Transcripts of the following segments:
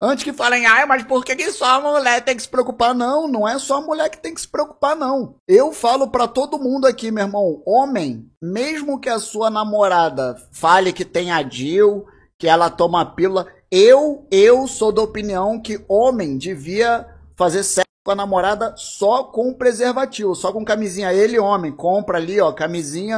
Antes que falem, ai, mas por que, que só a mulher tem que se preocupar? Não, não é só a mulher que tem que se preocupar, não. Eu falo para todo mundo aqui, meu irmão, homem, mesmo que a sua namorada fale que tem adil, que ela toma pílula, eu, eu sou da opinião que homem devia fazer sexo com a namorada só com preservativo, só com camisinha. Ele, homem, compra ali, ó, camisinha.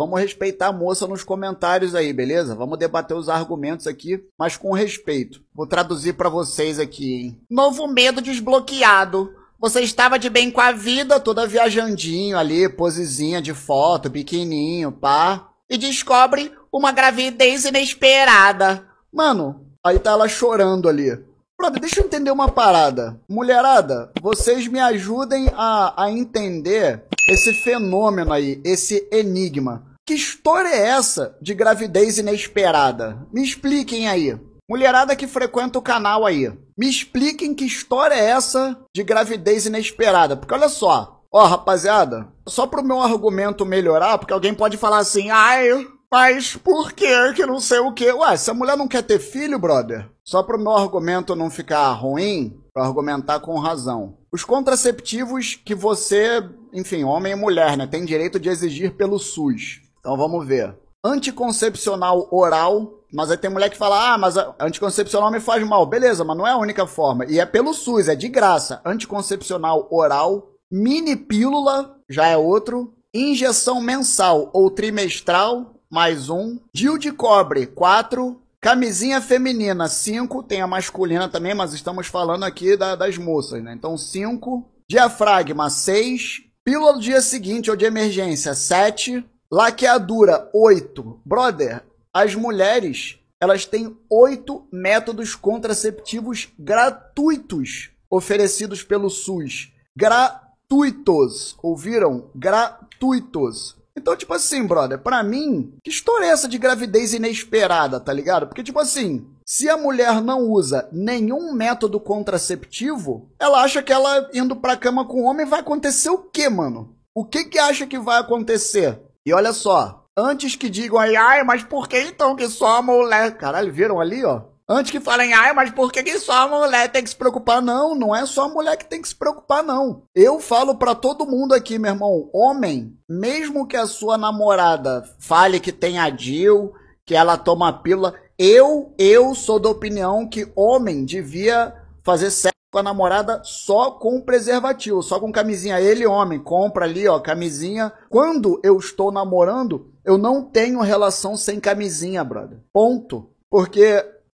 Vamos respeitar a moça nos comentários aí, beleza? Vamos debater os argumentos aqui, mas com respeito. Vou traduzir para vocês aqui, hein? Novo medo desbloqueado. Você estava de bem com a vida, toda viajandinho ali, posezinha de foto, biquininho, pá. E descobre uma gravidez inesperada. Mano, aí tá ela chorando ali. Brother, deixa eu entender uma parada. Mulherada, vocês me ajudem a, a entender esse fenômeno aí, esse enigma. Que história é essa de gravidez inesperada? Me expliquem aí. Mulherada que frequenta o canal aí, me expliquem que história é essa de gravidez inesperada. Porque olha só, ó rapaziada, só pro meu argumento melhorar, porque alguém pode falar assim, ai, mas por que que não sei o que? Ué, se a mulher não quer ter filho, brother, só pro meu argumento não ficar ruim, pra argumentar com razão. Os contraceptivos que você, enfim, homem e mulher, né, tem direito de exigir pelo SUS. Então vamos ver. Anticoncepcional oral. Mas aí tem mulher que fala: ah, mas anticoncepcional me faz mal. Beleza, mas não é a única forma. E é pelo SUS, é de graça. Anticoncepcional oral. Mini pílula, já é outro. Injeção mensal ou trimestral, mais um. Gil de cobre, quatro. Camisinha feminina, cinco Tem a masculina também, mas estamos falando aqui da, das moças, né? Então, cinco Diafragma, seis Pílula do dia seguinte ou de emergência, sete Laqueadura, 8. Brother, as mulheres, elas têm oito métodos contraceptivos gratuitos oferecidos pelo SUS. Gratuitos. Ouviram? Gratuitos. Então, tipo assim, brother, pra mim, que história é essa de gravidez inesperada, tá ligado? Porque, tipo assim, se a mulher não usa nenhum método contraceptivo, ela acha que ela indo pra cama com o homem vai acontecer o quê, mano? O que que acha que vai acontecer? E olha só, antes que digam aí, ai, mas por que então que só a mulher? Caralho, viram ali, ó? Antes que falem, ai, mas por que, que só mulher tem que se preocupar? Não, não é só mulher que tem que se preocupar, não. Eu falo para todo mundo aqui, meu irmão, homem, mesmo que a sua namorada fale que tem adil, que ela toma pílula, eu, eu sou da opinião que homem devia fazer sexo com a namorada só com preservativo, só com camisinha. Ele, homem, compra ali, ó, camisinha. Quando eu estou namorando, eu não tenho relação sem camisinha, brother. Ponto. Porque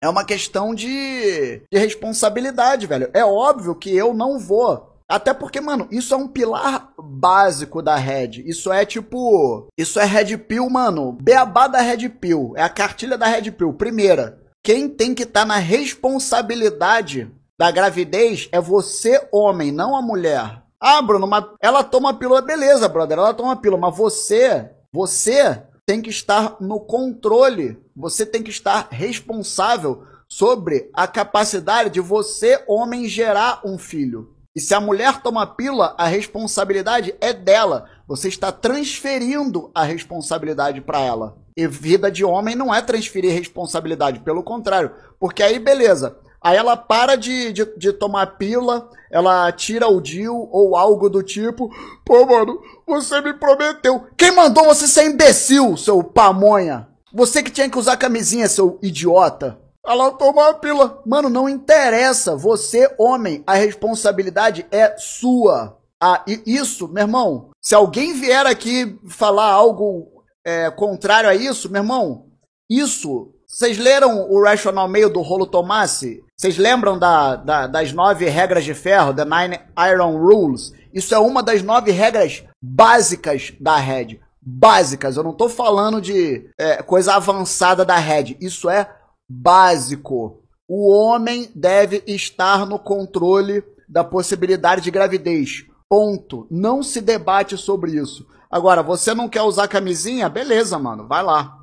é uma questão de, de responsabilidade, velho. É óbvio que eu não vou. Até porque, mano, isso é um pilar básico da Red. Isso é tipo. Isso é Red Pill, mano. Beabá da Red Pill. É a cartilha da Red Pill. Primeira. Quem tem que estar tá na responsabilidade da gravidez é você, homem, não a mulher. Ah, Bruno, mas ela toma pílula, beleza, brother, ela toma pílula, mas você, você tem que estar no controle, você tem que estar responsável sobre a capacidade de você, homem, gerar um filho. E se a mulher toma pílula, a responsabilidade é dela. Você está transferindo a responsabilidade para ela. E vida de homem não é transferir responsabilidade, pelo contrário. Porque aí, beleza, Aí ela para de, de, de tomar pila, ela tira o Dil ou algo do tipo. Pô, mano, você me prometeu. Quem mandou você ser imbecil, seu pamonha? Você que tinha que usar camisinha, seu idiota. Ela tomou a pila, Mano, não interessa. Você, homem, a responsabilidade é sua. Ah, e isso, meu irmão, se alguém vier aqui falar algo é, contrário a isso, meu irmão, isso vocês leram o Rational Meio do Rolo Tomasi? Vocês lembram da, da, das nove regras de ferro, The Nine Iron Rules? Isso é uma das nove regras básicas da Red. Básicas, eu não estou falando de é, coisa avançada da Red. Isso é básico. O homem deve estar no controle da possibilidade de gravidez. Ponto. Não se debate sobre isso. Agora, você não quer usar camisinha? Beleza, mano, vai lá.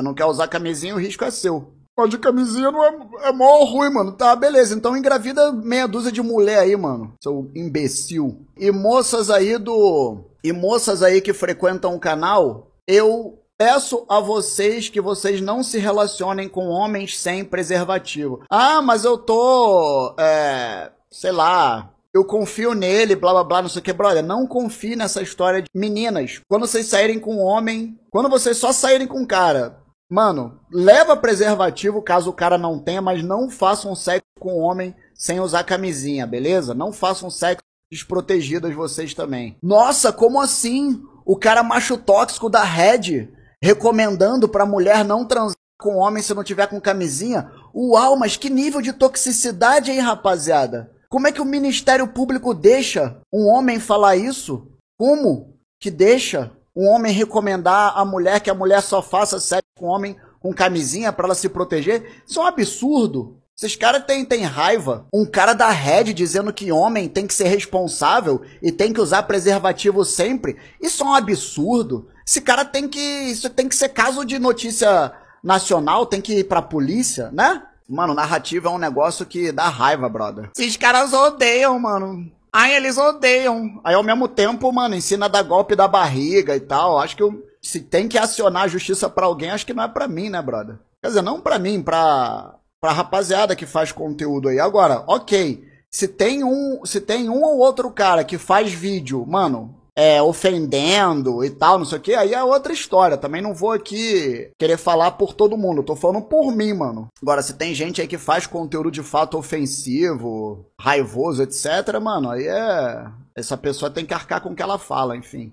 Você não quer usar camisinha, o risco é seu. Mas de camisinha não é, é mó ruim, mano. Tá, beleza. Então engravida meia dúzia de mulher aí, mano. Seu imbecil. E moças aí do. E moças aí que frequentam o canal, eu Peço a vocês que vocês não se relacionem com homens sem preservativo. Ah, mas eu tô. É, sei lá. Eu confio nele, blá blá blá, não sei o que, brother. Não confie nessa história de meninas. Quando vocês saírem com um homem, quando vocês só saírem com um cara, Mano, leva preservativo caso o cara não tenha, mas não façam sexo com homem sem usar camisinha, beleza? Não façam sexo desprotegidas vocês também. Nossa, como assim? O cara macho tóxico da Red recomendando pra mulher não transar com homem se não tiver com camisinha? Uau, mas que nível de toxicidade, hein, rapaziada? Como é que o Ministério Público deixa um homem falar isso? Como que deixa um homem recomendar a mulher que a mulher só faça sexo? com homem com camisinha para ela se proteger. Isso é um absurdo. Esses caras têm, tem raiva. Um cara da Red dizendo que homem tem que ser responsável e tem que usar preservativo sempre. Isso é um absurdo. Esse cara tem que. Isso tem que ser caso de notícia nacional, tem que ir pra polícia, né? Mano, narrativa é um negócio que dá raiva, brother. Esses caras odeiam, mano. Ai, eles odeiam. Aí ao mesmo tempo, mano, ensina a dar golpe da barriga e tal. Acho que se tem que acionar a justiça para alguém, acho que não é para mim, né, brother? Quer dizer, não para mim, para para rapaziada que faz conteúdo aí agora. OK. Se tem um, se tem um ou outro cara que faz vídeo, mano, é, ofendendo e tal, não sei o que, aí é outra história. Também não vou aqui querer falar por todo mundo, tô falando por mim, mano. Agora, se tem gente aí que faz conteúdo de fato ofensivo, raivoso, etc., mano, aí é. Essa pessoa tem que arcar com o que ela fala, enfim.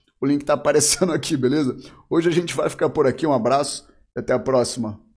o link está aparecendo aqui, beleza? Hoje a gente vai ficar por aqui. Um abraço e até a próxima.